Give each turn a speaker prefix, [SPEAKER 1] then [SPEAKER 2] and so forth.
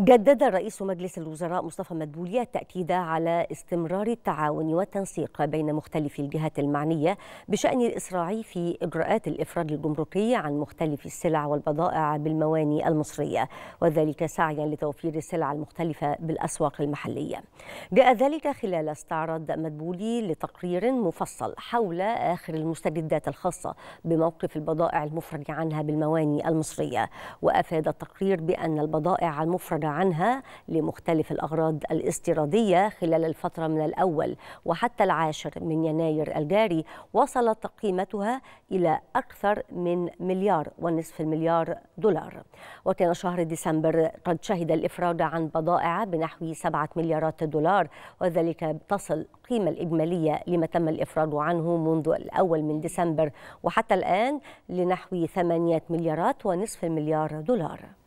[SPEAKER 1] جدد رئيس مجلس الوزراء مصطفى مدبولي التأكيد على استمرار التعاون والتنسيق بين مختلف الجهات المعنية بشأن الإسراع في إجراءات الإفراج الجمركي عن مختلف السلع والبضائع بالمواني المصرية وذلك سعيا لتوفير السلع المختلفة بالأسواق المحلية جاء ذلك خلال استعراض مدبولي لتقرير مفصل حول آخر المستجدات الخاصة بموقف البضائع المفرج عنها بالمواني المصرية وأفاد التقرير بأن البضائع المفرج التخلينا عنها لمختلف الأغراض الاستيرادية خلال الفترة من الأول وحتى العاشر من يناير الجاري وصلت قيمتها إلى أكثر من مليار ونصف المليار دولار وكان شهر ديسمبر قد شهد الإفراج عن بضائع بنحو 7 مليارات دولار وذلك تصل القيمة الإجمالية لما تم الإفراج عنه منذ الأول من ديسمبر وحتى الآن لنحو 8 مليارات ونصف مليار دولار